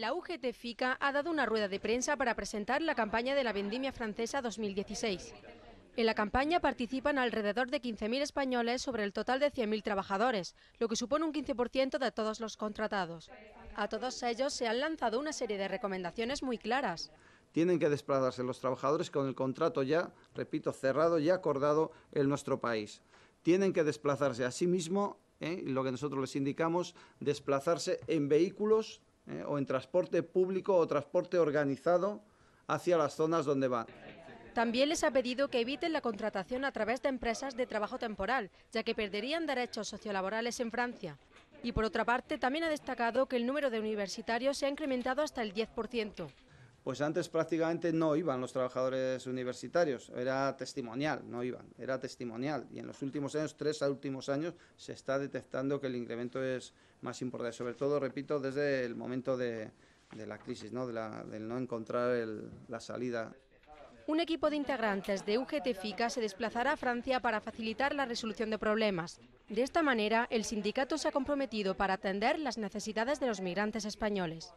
La UGT FICA ha dado una rueda de prensa para presentar la campaña de la vendimia francesa 2016. En la campaña participan alrededor de 15.000 españoles sobre el total de 100.000 trabajadores, lo que supone un 15% de todos los contratados. A todos ellos se han lanzado una serie de recomendaciones muy claras. Tienen que desplazarse los trabajadores con el contrato ya, repito, cerrado y acordado en nuestro país. Tienen que desplazarse a sí mismo, ¿eh? lo que nosotros les indicamos, desplazarse en vehículos eh, o en transporte público o transporte organizado hacia las zonas donde van. También les ha pedido que eviten la contratación a través de empresas de trabajo temporal, ya que perderían derechos sociolaborales en Francia. Y por otra parte, también ha destacado que el número de universitarios se ha incrementado hasta el 10% pues antes prácticamente no iban los trabajadores universitarios, era testimonial, no iban, era testimonial. Y en los últimos años, tres últimos años, se está detectando que el incremento es más importante, sobre todo, repito, desde el momento de, la crisis, ¿no? del no encontrar la salida. Un equipo de integrantes de UGT FICA se desplazará a Francia para facilitar la resolución de problemas. De esta manera, el sindicato se ha comprometido para atender las necesidades de los migrantes españoles.